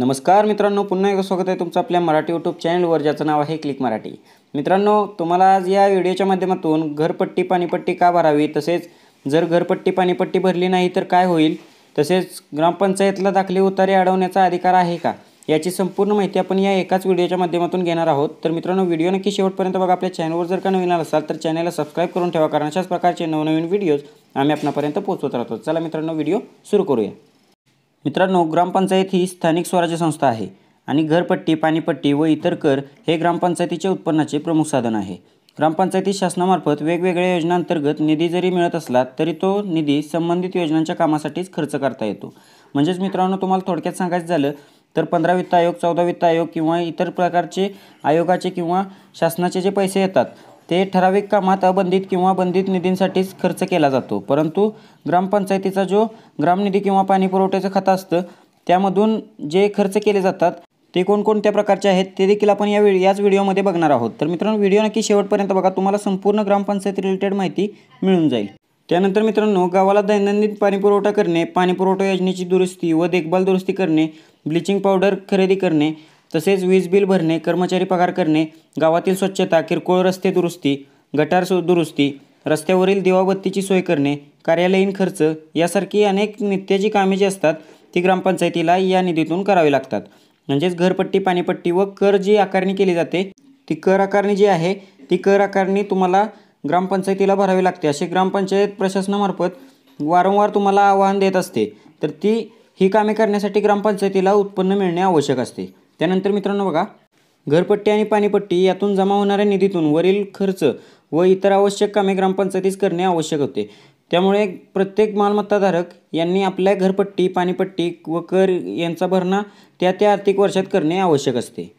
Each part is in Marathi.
नमस्कार मित्रांनो पुन्हा एकदा स्वागत आहे तुमचं आपल्या मराठी यूट्यूब चॅनलवर ज्याचं नाव आहे क्लिक मराठी मित्रांनो तुम्हाला आज या व्हिडिओच्या माध्यमातून घरपट्टी पाणीपट्टी का भरावी तसेच जर घरपट्टी पाणीपट्टी भरली नाही तर काय होईल तसेच ग्रामपंचायतला दाखले उतारे अडवण्याचा अधिकार आहे का याची संपूर्ण माहिती आपण या एकाच व्हिडिओच्या माध्यमातून घेणार आहोत तर मित्रांनो व्हिडिओ नक्की शेवटपर्यंत बघा आपल्या चॅनलवर जर का नवीन असाल तर चॅनलला सबस्क्राईब करून ठेवा कारण अशाच प्रकारचे नवनवीन व्हिडिओज आम्ही आपणापर्यंत पोहोचवत राहतो चला मित्रांनो व्हिडिओ सुरू करूया मित्रांनो ग्रामपंचायत ही स्थानिक स्वराज्य संस्था आहे आणि घरपट्टी पाणीपट्टी व इतर कर हे ग्रामपंचायतीच्या उत्पन्नाचे प्रमुख साधन आहे ग्रामपंचायती शासनामार्फत वेगवेगळ्या योजनांतर्गत निधी जरी मिळत असला तरी तो निधी संबंधित योजनांच्या कामासाठीच खर्च करता येतो म्हणजेच मित्रांनो तुम्हाला थोडक्यात सांगायचं झालं तर पंधरा वित्त आयोग चौदा वित्त आयोग किंवा इतर प्रकारचे आयोगाचे किंवा शासनाचे जे पैसे येतात ते ठराविक कामात अबंधित किंवा बंधित निधींसाठीच खर्च केला जातो परंतु ग्रामपंचायतीचा जो ग्रामनिधी किंवा पाणीपुरवठ्याचं खातं असतं त्यामधून जे खर्च केले जातात ते कोणकोणत्या प्रकारचे आहेत ते देखील आपण या वेळी याच व्हिडिओमध्ये बघणार आहोत तर मित्रांनो व्हिडिओ नक्की शेवटपर्यंत बघा तुम्हाला संपूर्ण ग्रामपंचायत रिलेटेड माहिती मिळून जाईल त्यानंतर मित्रांनो गावाला दैनंदिन पाणीपुरवठा करणे पाणीपुरवठा योजनेची दुरुस्ती व देखभाल दुरुस्ती करणे ब्लिचिंग पावडर खरेदी करणे तसेच वीज बिल भरणे कर्मचारी पगार करणे गावातील स्वच्छता किरकोळ रस्ते दुरुस्ती गटार दुरुस्ती रस्त्यावरील दिवाबत्तीची सोय करणे कार्यालयीन खर्च यासारखी अनेक नित्याची कामे जी असतात ती ग्रामपंचायतीला या निधीतून करावी लागतात म्हणजेच घरपट्टी पाणीपट्टी व कर जी आकारणी केली जाते ती कर आकारणी जी आहे ती कर आकारणी तुम्हाला ग्रामपंचायतीला भरावी लागते असे ग्रामपंचायत प्रशासनामार्फत वारंवार तुम्हाला आवाहन देत असते तर ती ही कामे करण्यासाठी ग्रामपंचायतीला उत्पन्न मिळणे आवश्यक असते त्यानंतर मित्रांनो बघा घरपट्टी आणि पाणीपट्टी यातून जमा होणाऱ्या निधीतून वरील खर्च व इतर आवश्यक कामे ग्रामपंचायतीस करणे आवश्यक होते त्यामुळे प्रत्येक मालमत्ताधारक यांनी आपल्या घरपट्टी पाणीपट्टी व कर यांचा भरणा त्या त्या आर्थिक वर्षात करणे आवश्यक असते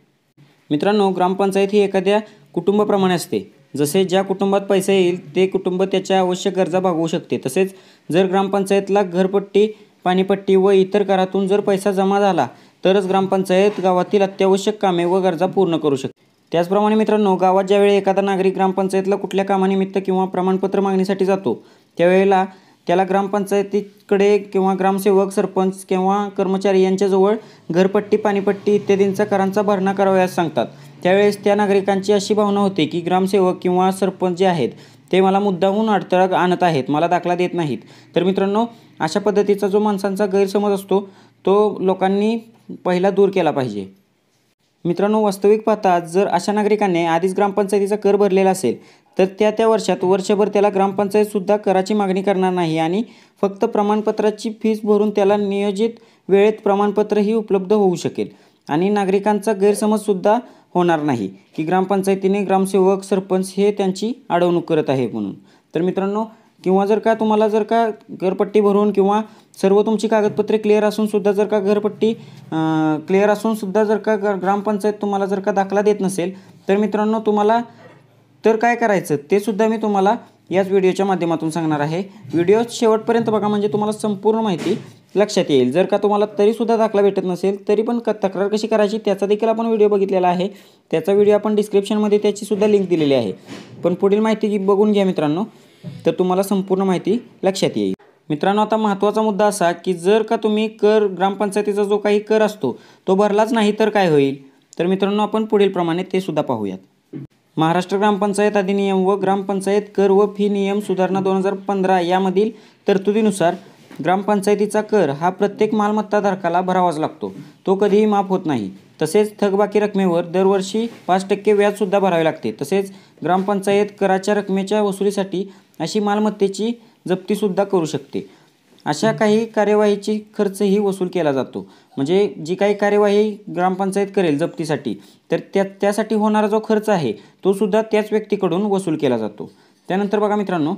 मित्रांनो ग्रामपंचायत ही एखाद्या कुटुंबाप्रमाणे असते जसे ज्या कुटुंबात पैसे येईल ते कुटुंब त्याच्या आवश्यक गरजा भागवू शकते तसेच जर ग्रामपंचायतला घरपट्टी पाणीपट्टी व इतर करातून जर पैसा जमा झाला तरच ग्रामपंचायत गावातील अत्यावश्यक कामे व गरजा पूर्ण करू शकते त्याचप्रमाणे मित्रांनो गावात ज्यावेळी एखादा नागरिक ग्रामपंचायतला कुठल्या कामानिमित्त किंवा प्रमाणपत्र मागणीसाठी जातो त्यावेळेला त्याला ग्रामपंचायतीकडे किंवा ग्रामसेवक सरपंच किंवा कर्मचारी यांच्याजवळ घरपट्टी पाणीपट्टी इत्यादींचा करांचा भरणा करावयास सांगतात त्यावेळेस त्या नागरिकांची अशी भावना होते की ग्रामसेवक किंवा सरपंच जे आहेत ते मला मुद्दाहून अडथळा आणत आहेत मला दाखला देत नाहीत तर मित्रांनो अशा पद्धतीचा जो माणसांचा गैरसमज असतो तो लोकांनी पहिला दूर केला पाहिजे मित्रांनो वास्तविक पाहता जर अशा नागरिकांनी आधीच ग्रामपंचायतीचा कर भरलेला असेल तर त्या त्या वर्षात वर्षभर त्याला ग्रामपंचायतसुद्धा कराची मागणी करणार नाही आणि फक्त प्रमाणपत्राची फीस भरून त्याला नियोजित वेळेत प्रमाणपत्रही उपलब्ध होऊ शकेल आणि नागरिकांचा गैरसमजसुद्धा होणार नाही की ग्रामपंचायतीने ग्रामसेवक सरपंच हे त्यांची अडवणूक करत आहे म्हणून तर मित्रांनो किंवा जर का तुम्हाला जर का घरपट्टी भरून किंवा सर्व तुमची कागदपत्रे क्लिअर असूनसुद्धा जर का घरपट्टी क्लिअर असूनसुद्धा जर का ग्रामपंचायत तुम्हाला जर का दाखला देत नसेल तर मित्रांनो तुम्हाला तर काय करायचं ते सुद्धा मी तुम्हाला याच व्हिडिओच्या माध्यमातून सांगणार आहे व्हिडिओ शेवटपर्यंत बघा म्हणजे तुम्हाला संपूर्ण माहिती लक्षात येईल जर का तुम्हाला तरीसुद्धा दाखला भेटत नसेल तरी पण क तक्रार कशी करायची त्याचा देखील आपण व्हिडिओ बघितलेला आहे त्याचा व्हिडिओ आपण डिस्क्रिप्शनमध्ये त्याचीसुद्धा लिंक दिलेली आहे पण पुढील माहिती बघून घ्या मित्रांनो तर तुम्हाला संपूर्ण माहिती लक्षात येईल मित्रांनो आता महत्त्वाचा मुद्दा असा की जर का तुम्ही कर ग्रामपंचायतीचा जो काही कर असतो तो भरलाच नाही तर काय होईल तर मित्रांनो आपण पुढील प्रमाणे ते सुद्धा पाहूयात महाराष्ट्र ग्रामपंचायत अधिनियम व ग्रामपंचायत कर व फी नियम सुधारणा दोन हजार पंधरा यामधील तरतुदीनुसार ग्रामपंचायतीचा कर हा प्रत्येक मालमत्ताधारकाला भरावाच लागतो तो कधीही माफ होत नाही तसेच थकबाकी रकमेवर दरवर्षी पाच टक्के व्याजसुद्धा भरावे लागते तसेच ग्रामपंचायत कराच्या रकमेच्या वसुलीसाठी अशी मालमत्तेची जप्तीसुद्धा करू शकते अशा काही कार्यवाहीची खर्चही वसूल केला जातो म्हणजे जी काही कार्यवाही ग्रामपंचायत करेल जप्तीसाठी तर त्या त्यासाठी होणारा जो खर्च आहे तोसुद्धा त्याच व्यक्तीकडून वसूल केला जातो त्यानंतर बघा मित्रांनो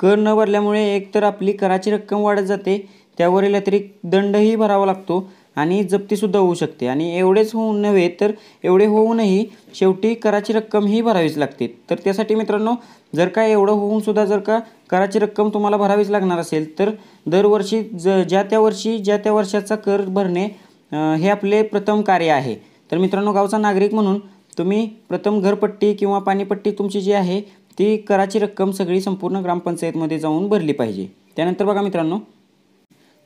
कर न भरल्यामुळे एकतर आपली कराची रक्कम वाढत जाते त्यावरील अतिरिक्त दंडही भरावा लागतो आणि जप्तीसुद्धा होऊ शकते आणि एवढेच होऊन नव्हे तर एवढे होऊनही शेवटी कराची रक्कम ही भरावीच लागते तर त्यासाठी मित्रांनो जर का एवढं होऊन सुद्धा जर का कराची रक्कम तुम्हाला भरावीच लागणार असेल तर दरवर्षी ज ज्या त्या वर्षी ज्या त्या वर्षाचा कर भरणे हे आपले प्रथम कार्य आहे तर मित्रांनो गावचा नागरिक म्हणून तुम्ही प्रथम घरपट्टी किंवा पाणीपट्टी तुमची जी आहे ती कराची रक्कम सगळी संपूर्ण ग्रामपंचायतमध्ये जाऊन भरली पाहिजे त्यानंतर बघा मित्रांनो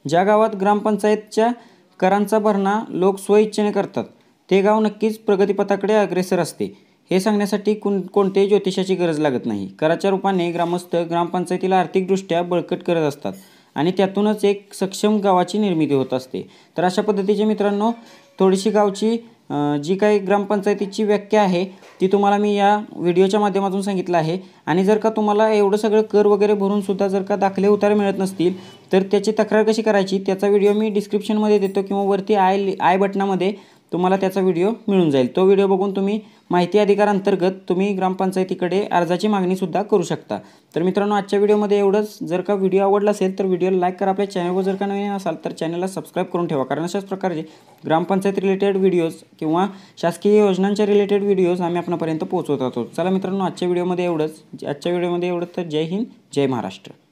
ज्या गावात ग्रामपंचायतच्या करांचा भरणा लोक स्वइच्छेने करतात ते गाव नक्कीच प्रगतीपथाकडे अग्रेसर असते हे सांगण्यासाठी कोण कोणत्याही ज्योतिषाची गरज लागत नाही कराच्या रूपाने ग्रामस्थ ग्रामपंचायतीला आर्थिकदृष्ट्या बळकट करत असतात आणि त्यातूनच एक सक्षम गावाची निर्मिती होत असते तर अशा पद्धतीचे मित्रांनो थोडीशी गावची जी काही ग्रामपंचायतीची व्याख्या आहे ती तुम्हाला मी या व्हिडिओच्या माध्यमातून सांगितलं आहे आणि जर का तुम्हाला एवढं सगळं कर वगैरे भरूनसुद्धा जर का दाखले उतारे मिळत नसतील तर त्याची तक्रार कशी करायची त्याचा व्हिडिओ मी डिस्क्रिप्शनमध्ये देतो किंवा वरती आय आय बटनामध्ये तुम्हाला त्याचा व्हिडिओ मिळून जाईल तो व्हिडिओ बघून तुम्ही माहिती अधिकार अंतर्गत तुम्ही ग्रामपंचायतीकडे अर्जाची मागणीसुद्धा करू शकता तर मित्रांनो आजच्या व्हिडिओमध्ये एवढंच जर का व्हिडिओ आवडला असेल तर व्हिडिओला लाईक करा आपल्या चॅनलवर जर का नवीन असाल तर चॅनलला सबस्क्राईब करून ठेवा कारण अशाच प्रकारचे ग्रामपंचायत रिलेटेड व्हिडिओज किंवा शासकीय योजनांच्या रिलेटेड व्हिडिओज आम्ही आपणापर्यंत पोहोचवत आहोत चला मित्रांनो आजच्या व्हिडिओमध्ये एवढंच आजच्या व्हिडिओमध्ये एवढंच तर जय हिंद जय महाराष्ट्र